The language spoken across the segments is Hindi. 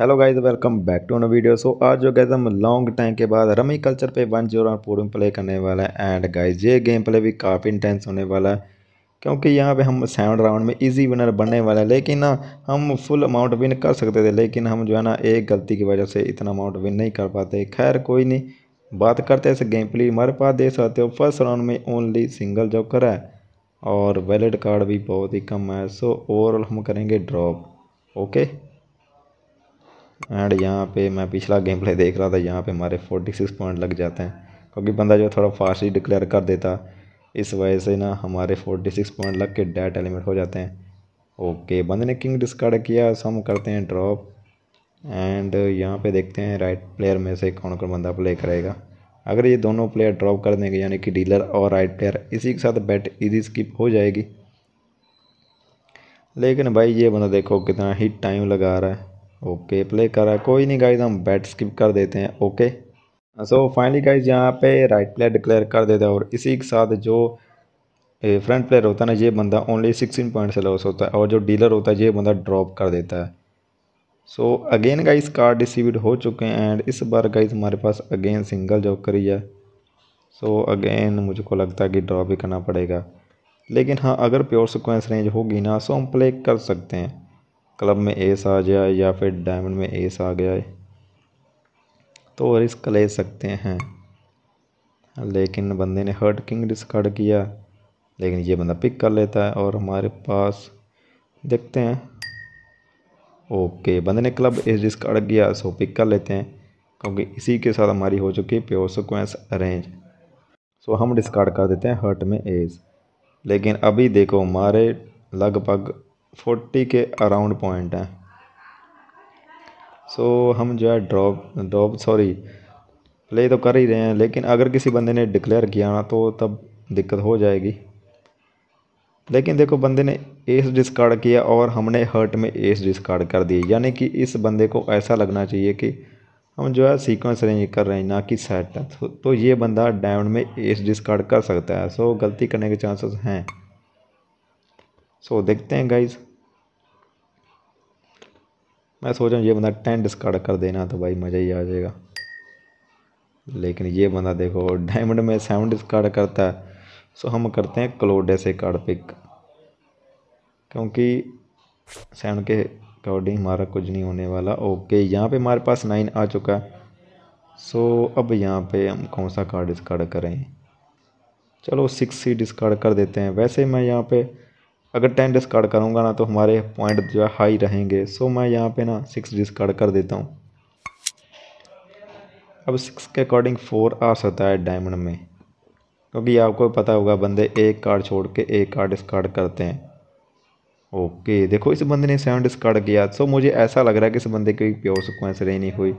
hello guys welcome back to no video so आज जो गैस हम लॉन्ग टाइम के बाद रमी कल्चर पे वन जीरो पूर्व प्ले करने वाला है एंड गाइस ये गेम प्ले भी काफ़ी इंटेंस होने वाला है क्योंकि यहाँ पे हम सेवन राउंड में इजी विनर बनने वाला है लेकिन ना हम फुल अमाउंट विन कर सकते थे लेकिन हम जो है ना एक गलती की वजह से इतना अमाउंट विन नहीं कर पाते खैर कोई नहीं बात करते इस गेम प्ले हमारे पास देख सकते हो फर्स्ट राउंड में ओनली सिंगल जॉकर है और वैलिड कार्ड भी बहुत ही कम है सो ओवरऑल हम करेंगे ड्रॉप ओके एंड यहाँ पे मैं पिछला गेम प्ले देख रहा था यहाँ पे हमारे 46 पॉइंट लग जाते हैं क्योंकि बंदा जो थोड़ा फास्ट ही डिक्लेयर कर देता इस वजह से ना हमारे 46 पॉइंट लग के डेट एलिमेंट हो जाते हैं ओके बंदे ने किंग डिस्कार्ड किया सम करते हैं ड्रॉप एंड यहाँ पे देखते हैं राइट प्लेयर में से कौन कौन बंदा प्ले करेगा अगर ये दोनों प्लेयर ड्रॉप कर देंगे यानी कि डीलर और राइट प्लेयर इसी के साथ बैट इजी स्किप हो जाएगी लेकिन भाई ये बंदा देखो कितना ही टाइम लगा रहा है ओके प्ले करा कोई नहीं गाइज हम बैट स्किप कर देते हैं ओके सो फाइनली गाइज यहाँ पे राइट प्लेयर डिक्लेयर कर देता है और इसी के साथ जो फ्रंट प्लेयर होता है ना ये बंदा ओनली सिक्सटीन पॉइंट से लॉस होता है और जो डीलर होता है ये बंदा ड्रॉप कर देता है so again guys card distribute हो चुके हैं एंड इस बार गाइज हमारे पास अगेन सिंगल जॉब ही है सो अगेन मुझको लगता है कि ड्रॉप ही करना पड़ेगा लेकिन हाँ अगर प्योर सिक्वेंस रेंज होगी ना सो हम प्ले कर सकते हैं क्लब में एस आ जाए या फिर डायमंड में एस आ गया है तो रिस्क ले सकते हैं लेकिन बंदे ने हर्ट किंग डिस्कार्ड किया लेकिन ये बंदा पिक कर लेता है और हमारे पास देखते हैं ओके बंदे ने क्लब एस डिस्कार्ड किया सो पिक कर लेते हैं क्योंकि इसी के साथ हमारी हो चुकी है प्योर सिक्वेंस अरेंज सो हम डिस्कार्ड कर देते हैं हर्ट में एज लेकिन अभी देखो हमारे लगभग फोर्टी के अराउंड पॉइंट हैं सो so, हम जो है ड्रॉप ड्रॉप सॉरी प्ले तो कर ही रहे हैं लेकिन अगर किसी बंदे ने डिक्लेयर किया ना तो तब दिक्कत हो जाएगी लेकिन देखो बंदे ने एस डिस्कार्ड किया और हमने हर्ट में एस डिस्कार्ड कर दी यानी कि इस बंदे को ऐसा लगना चाहिए कि हम जो है सीक्वेंस रेंज कर रहे हैं ना कि सेट तो, तो ये बंदा डायमंड में एस डिस्कार्ड कर सकता है सो गलती करने के चांसेस हैं सो so, देखते हैं गाइज मैं सोच रहा हूँ ये बंदा टेन डिस्कार्ड कर देना तो भाई मज़ा ही आ जाएगा लेकिन ये बंदा देखो डायमंड में सेवन डिस्कार्ड करता है सो हम करते हैं क्लोडे से कार्ड पिक क्योंकि सेवन के अकॉर्डिंग हमारा कुछ नहीं होने वाला ओके यहाँ पे हमारे पास नाइन आ चुका है सो अब यहाँ पे हम कौन सा कार्ड डिस्कार्ड करें चलो सिक्स ही डिस्कार्ड कर देते हैं वैसे मैं यहाँ पर अगर टेन डिस्कार्ड करूँगा ना तो हमारे पॉइंट जो है हाई रहेंगे सो मैं यहाँ पे ना सिक्स डिस्कार्ड कर देता हूँ अब सिक्स के अकॉर्डिंग फोर आ सकता है डायमंड में क्योंकि आपको पता होगा बंदे एक कार्ड छोड़ के एक कार्ड डिस्कार्ड करते हैं ओके देखो इस बंदे ने सेवन डिस्कार्ड किया सो मुझे ऐसा लग रहा है कि इस बंदे की प्योर सिक्वेंस नहीं हुई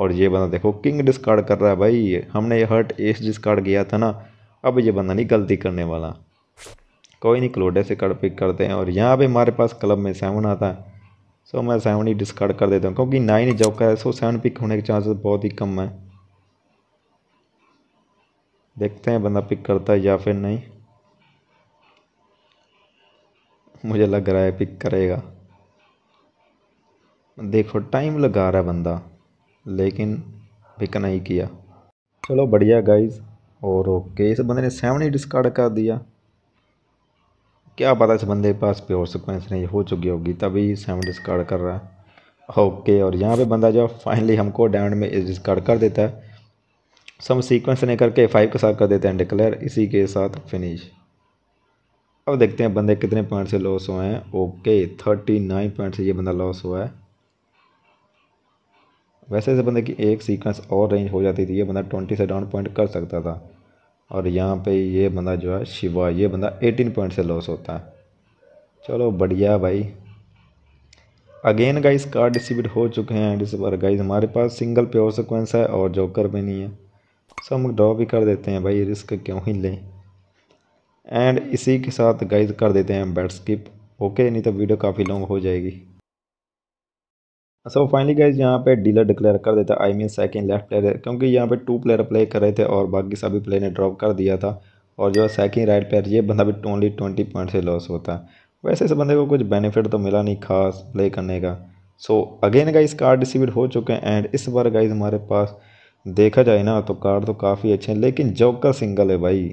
और ये बंदा देखो किंग डिस्कार्ड कर रहा है भाई हमने ये हर्ट एस डिस्कार्ड किया था ना अब ये बंदा नहीं गलती करने वाला कोई नहीं क्लोडे से कर पिक करते हैं और यहाँ पे हमारे पास क्लब में सेवन आता है सो मैं सेवन ही डिस्कार्ड कर देता हूँ क्योंकि नाइन ही जॉकर है सो सेवन पिक होने के चांसेस बहुत ही कम है देखते हैं बंदा पिक करता है या फिर नहीं मुझे लग रहा है पिक करेगा देखो टाइम लगा रहा है बंदा लेकिन पिक नहीं किया चलो बढ़िया गाइज और ओके इस बंदे ने सेवन ही डिस्कार्ड कर दिया क्या पता इस बंदे के पास प्योर सिक्वेंस नहीं हो चुकी होगी तभी सेवन डिस्कार्ड कर रहा है ओके और यहाँ पे बंदा जो फाइनली हमको डायमंड में डिस्कार्ड कर देता है सम सीक्वेंस नहीं करके फाइव के साथ कर देते हैं डिक्लेयर इसी के साथ फिनिश अब देखते हैं बंदे कितने पॉइंट से लॉस हुए हैं ओके थर्टी नाइन पॉइंट से ये बंदा लॉस हुआ है वैसे इस बंदे की एक सीक्वेंस और रेंज हो जाती थी ये बंदा ट्वेंटी से डाउन पॉइंट कर सकता था और यहाँ पे ये बंदा जो है शिवा ये बंदा 18 पॉइंट से लॉस होता है चलो बढ़िया भाई अगेन गाइस कार्ड डिस्ट्रीब्यूट हो चुके हैं एंड इस बार गाइस हमारे पास सिंगल प्योर सिक्वेंस है और जोकर भी नहीं है सो हम ड्रॉ भी कर देते हैं भाई रिस्क क्यों ही लें एंड इसी के साथ गाइस कर देते हैं बैट स्किप ओके नहीं तो वीडियो काफ़ी लॉन्ग हो जाएगी सो फाइनली गाइज यहाँ पे डीलर डिक्लेयर कर देता I mean second left player क्योंकि यहाँ पे टू प्लेयर प्ले कर रहे थे और बाकी सभी प्लेयर ने ड्रॉप कर दिया था और जो है सेकंड राइट प्लेयर ये बंदा भी ओनली ट्वेंटी पॉइंट से लॉस होता है वैसे इस बंदे को कुछ बेनिफिट तो मिला नहीं खास प्ले करने का so again guys card distribute हो चुके हैं एंड इस बार गाइज हमारे पास देखा जाए ना तो कार्ड तो काफ़ी अच्छे हैं लेकिन जॉकर सिंगल है भाई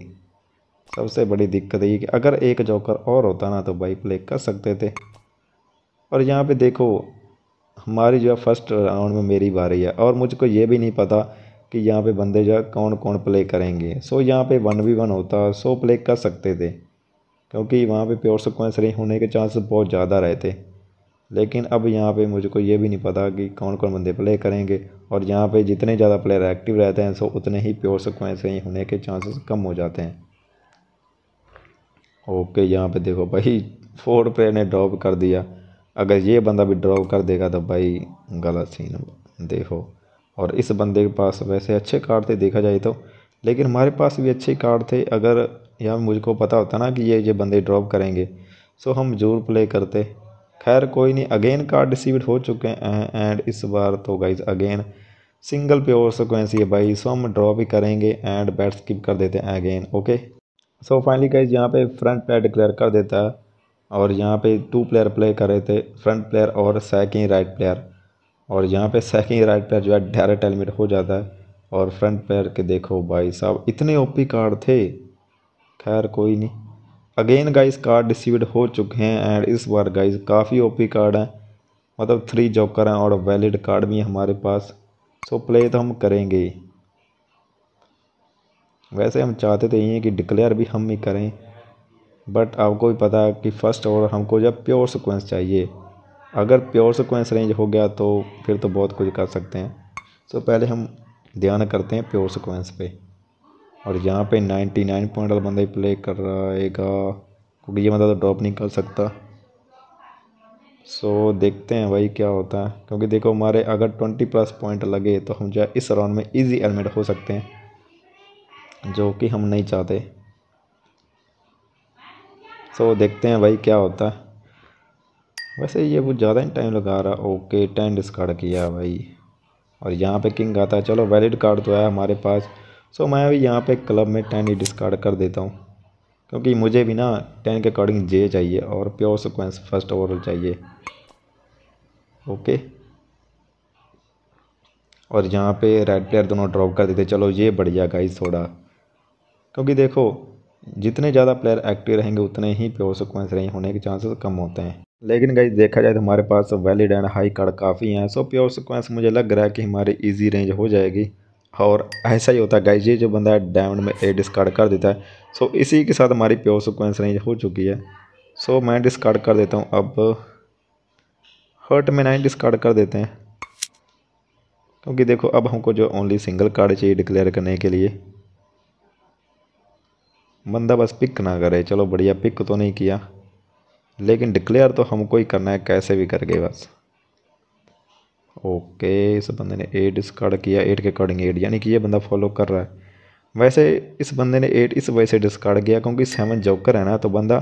सबसे बड़ी दिक्कत ये कि अगर एक जॉकर और होता ना तो भाई प्ले कर सकते थे और यहाँ पे देखो हमारी जो है फर्स्ट राउंड में मेरी बारी है और मुझको ये भी नहीं पता कि यहाँ पे बंदे जो है कौन कौन प्ले करेंगे सो यहाँ पे वन वी वन होता सो प्ले कर सकते थे क्योंकि वहाँ पे प्योर सिक्वेंसरी होने के चांसेस बहुत ज़्यादा रहते लेकिन अब यहाँ पे मुझको ये भी नहीं पता कि कौन कौन बंदे प्ले करेंगे और यहाँ पे जितने ज़्यादा प्लेयर एक्टिव रहते हैं सो उतने ही प्योर सिक्वेंसरी होने के चांसेस कम हो जाते हैं ओके यहाँ पे देखो भाई फोर प्लेयर ने ड्रॉप कर दिया अगर ये बंदा भी ड्रॉप कर देगा तो भाई गलत सीन देखो और इस बंदे के पास वैसे अच्छे कार्ड थे देखा जाए तो लेकिन हमारे पास भी अच्छे कार्ड थे अगर या मुझको पता होता ना कि ये ये बंदे ड्रॉप करेंगे सो हम जरूर प्ले करते खैर कोई नहीं अगेन कार्ड रिसीव्ड हो चुके हैं एंड इस बार तो guys again single pure sequence ये भाई सो हम ड्रॉप भी करेंगे एंड बैट स्किप कर देते हैं again okay so finally guys यहाँ पे फ्रंट पैड डिक्लेयर कर देता है और यहाँ पे टू प्लेयर प्ले कर रहे थे फ्रंट प्लेयर और सैकिंग राइट प्लेयर और यहाँ पे सैकिंग राइट प्लेयर जो है डायरेक्ट हेलमेट हो जाता है और फ्रंट प्लेयर के देखो भाई साहब इतने ओपी कार्ड थे खैर कोई नहीं अगेन गाइस कार्ड डिस्ट्रीब्यूट हो चुके हैं एंड इस बार गाइस काफ़ी ओपी कार्ड हैं मतलब थ्री जॉकर हैं और वैलिड कार्ड भी हमारे पास सो प्ले तो हम करेंगे वैसे हम चाहते थे तो ये हैं कि डिक्लेयर भी हम ही करें बट आपको भी पता है कि फ़र्स्ट और हमको जब प्योर सिक्वेंस चाहिए अगर प्योर सिक्वेंस रेंज हो गया तो फिर तो बहुत कुछ कर सकते हैं तो पहले हम ध्यान करते हैं प्योर सिक्वेंस पे और यहाँ पे 99 नाइन पॉइंट वाला बंदा ही प्ले कर रहेगा क्योंकि ये बंदा तो ड्रॉप नहीं कर सकता सो देखते हैं भाई क्या होता है क्योंकि देखो हमारे अगर 20 प्लस पॉइंट लगे तो हम जो इस राउंड में इजी एलिमेंट हो सकते हैं जो कि हम नहीं चाहते तो देखते हैं भाई क्या होता है वैसे ये कुछ ज़्यादा ही टाइम लगा रहा ओके टेन डिस्कार्ड किया भाई और यहाँ पे किंग आता है चलो वैलिड कार्ड तो है हमारे पास सो मैं भी यहाँ पे क्लब में टेन ही डिस्कार्ड कर देता हूँ क्योंकि मुझे भी ना टेन के अकॉर्डिंग जे चाहिए और प्योर सिक्वेंस फर्स्ट ओवर चाहिए ओके और यहाँ पे रेड प्लेयर दोनों ड्रॉप कर देते चलो ये बढ़िया गाइस थोड़ा क्योंकि देखो जितने ज़्यादा प्लेयर एक्टिव रहेंगे उतने ही प्योर सिक्वेंस रेंज होने के चांसेस कम होते हैं लेकिन गाइज देखा जाए तो हमारे पास वैलिड एंड हाई कार्ड काफ़ी हैं सो प्योर सिक्वेंस मुझे लग रहा है कि हमारी ईजी रेंज हो जाएगी और ऐसा ही होता है गाइज ये जो बंदा है डायमंड में ए डिस्कार्ड कर देता है सो इसी के साथ हमारी प्योर सिक्वेंस रेंज हो चुकी है सो मैं डिस्कार्ड कर देता हूँ अब हर्ट में नाइन डिस्कार्ड कर देते हैं क्योंकि देखो अब हमको जो ओनली सिंगल कार्ड चाहिए डिक्लेयर करने के लिए बंदा बस पिक ना करे चलो बढ़िया पिक तो नहीं किया लेकिन डिक्लेयर तो हमको ही करना है कैसे भी करके बस ओके इस बंदे ने एट डिस्कार्ड किया एट के अकॉर्डिंग एट यानी कि ये बंदा फॉलो कर रहा है वैसे इस बंदे ने एट इस वजह से डिस्कार्ड किया क्योंकि सेवन जोकर है ना तो बंदा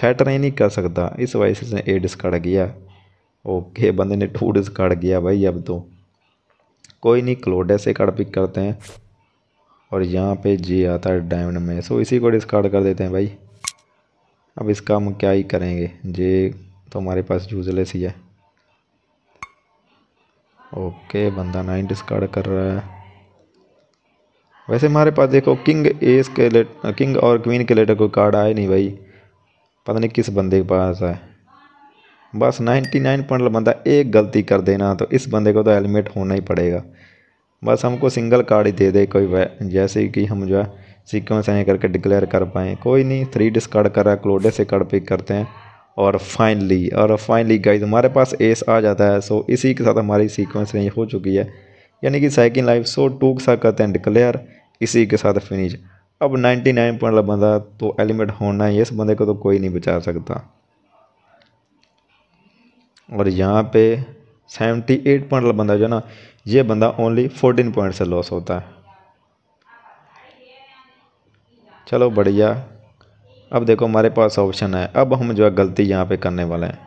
सेट ही नहीं कर सकता इस वजह से इसने एट डिस्कार्ड किया ओके बंदे ने टू डिस्कार्ड किया भाई अब तो कोई नहीं क्लोडे से कार्ड पिक करते हैं और यहाँ पे जे आता है डायमंड में सो इसी को डिस्कार्ड कर देते हैं भाई अब इसका हम क्या ही करेंगे जे तो हमारे पास यूजलेस ही है ओके बंदा नाइन डिस्कार्ड कर रहा है वैसे हमारे पास देखो किंग एस के लेट किंग और क्वीन के लेटर कोई कार्ड आए नहीं भाई पता नहीं किस बंदे के पास है बस नाइन पॉइंट मतलब बंदा एक गलती कर देना तो इस बंदे को तो हेलमेट होना ही पड़ेगा बस हमको सिंगल कार्ड ही दे दे कोई जैसे कि हम जो है सीक्वेंस हैं करके डिक्लेयर कर पाए कोई नहीं थ्री डिस्कार्ड कर रहा है क्लोडे से कार्ड पिक करते हैं और फाइनली और फाइनली गाइज हमारे पास एस आ जाता है सो इसी के साथ हमारी सीक्वेंस रेंज हो चुकी है यानी कि सेकेंड लाइफ सो टू के साथ करते हैं डिक्लेयर इसी के साथ फिनिश अब नाइन्टी नाइन पॉइंट वाला बंदा तो एलिमेंट होना ही इस बंदे को तो कोई नहीं बचा सकता और यहाँ पे सेवेंटी एट पॉइंट वाला बंदा जो है ना ये बंदा ओनली फोर्टीन पॉइंट से लॉस होता है चलो बढ़िया अब देखो हमारे पास ऑप्शन है अब हम जो है गलती यहाँ पे करने वाले हैं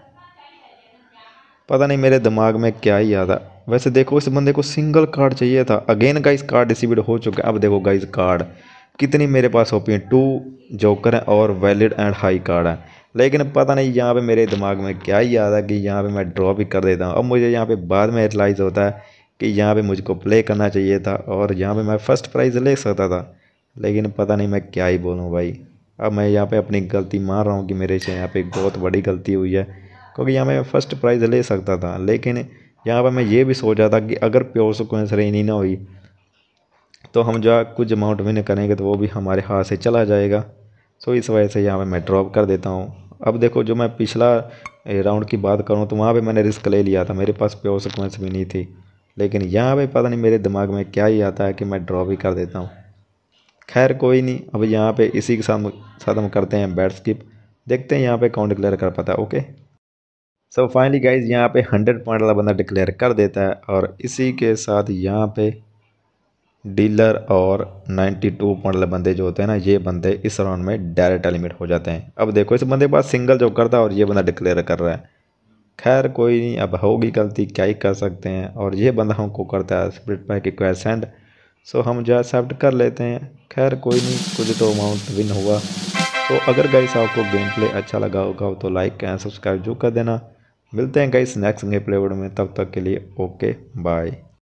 पता नहीं मेरे दिमाग में क्या ही आता वैसे देखो इस बंदे को सिंगल कार्ड चाहिए था अगेन गाइस कार्ड डिस्ट्रीब्यूट हो चुका है अब देखो गाइस कार्ड कितनी मेरे पास है टू जोकर है और वैलिड एंड हाई कार्ड है लेकिन पता नहीं यहाँ पे मेरे दिमाग में क्या ही याद है कि यहाँ पे मैं ड्रॉ भी कर देता हूँ अब मुझे यहाँ पे बाद में रियलाइज़ होता है कि यहाँ पे मुझको प्ले करना चाहिए था और यहाँ पे मैं फ़र्स्ट प्राइज़ ले सकता था लेकिन पता नहीं मैं क्या ही बोलूँ भाई अब मैं यहाँ पर अपनी गलती मान रहा हूँ कि मेरे से यहाँ पर बहुत बड़ी गलती हुई है क्योंकि यहाँ पर मैं फ़र्स्ट प्राइज़ ले सकता था लेकिन यहाँ पर मैं ये भी सोचा था कि अगर प्योर सिक्वेंस रेनी ना हुई तो हम जो कुछ अमाउंट विन करेंगे तो वो भी हमारे हाथ से चला जाएगा सो इस वजह से यहाँ पर मैं ड्रॉप कर देता हूँ अब देखो जो मैं पिछला राउंड की बात करूँ तो वहाँ पर मैंने रिस्क ले लिया था मेरे पास प्योर सिक्वेंस भी नहीं थी लेकिन यहाँ पर पता नहीं मेरे दिमाग में क्या ही आता है कि मैं ड्रॉ भी कर देता हूँ खैर कोई नहीं अब यहाँ पे इसी के साथ साथ हम करते हैं बैट स्किप देखते हैं यहाँ पे कौन डिक्लेयर कर पाता है ओके सो फाइनली गाइज यहाँ पे हंड्रेड पॉइंट वाला बंदा डिक्लेयर कर देता है और इसी के साथ यहाँ पे डीलर और 92 मॉडल बंदे जो होते हैं ना ये बंदे इस राउंड में डायरेक्ट एलिमिनेट हो जाते हैं अब देखो इस बंदे के पास सिंगल करता है और ये बंदा डिक्लेयर कर रहा है खैर कोई नहीं अब होगी गलती क्या ही कर सकते हैं और ये बंदा हमको करता है स्प्रिट पैक सेंड सो हम जो एक्सेप्ट कर लेते हैं खैर कोई नहीं कुछ तो अमाउंट विन हुआ तो अगर गाइस आपको गेम प्ले अच्छा लगा होगा तो लाइक एंड सब्सक्राइब जो कर देना मिलते हैं गाइस नेक्स्ट गेम प्ले में तब तक के लिए ओके बाय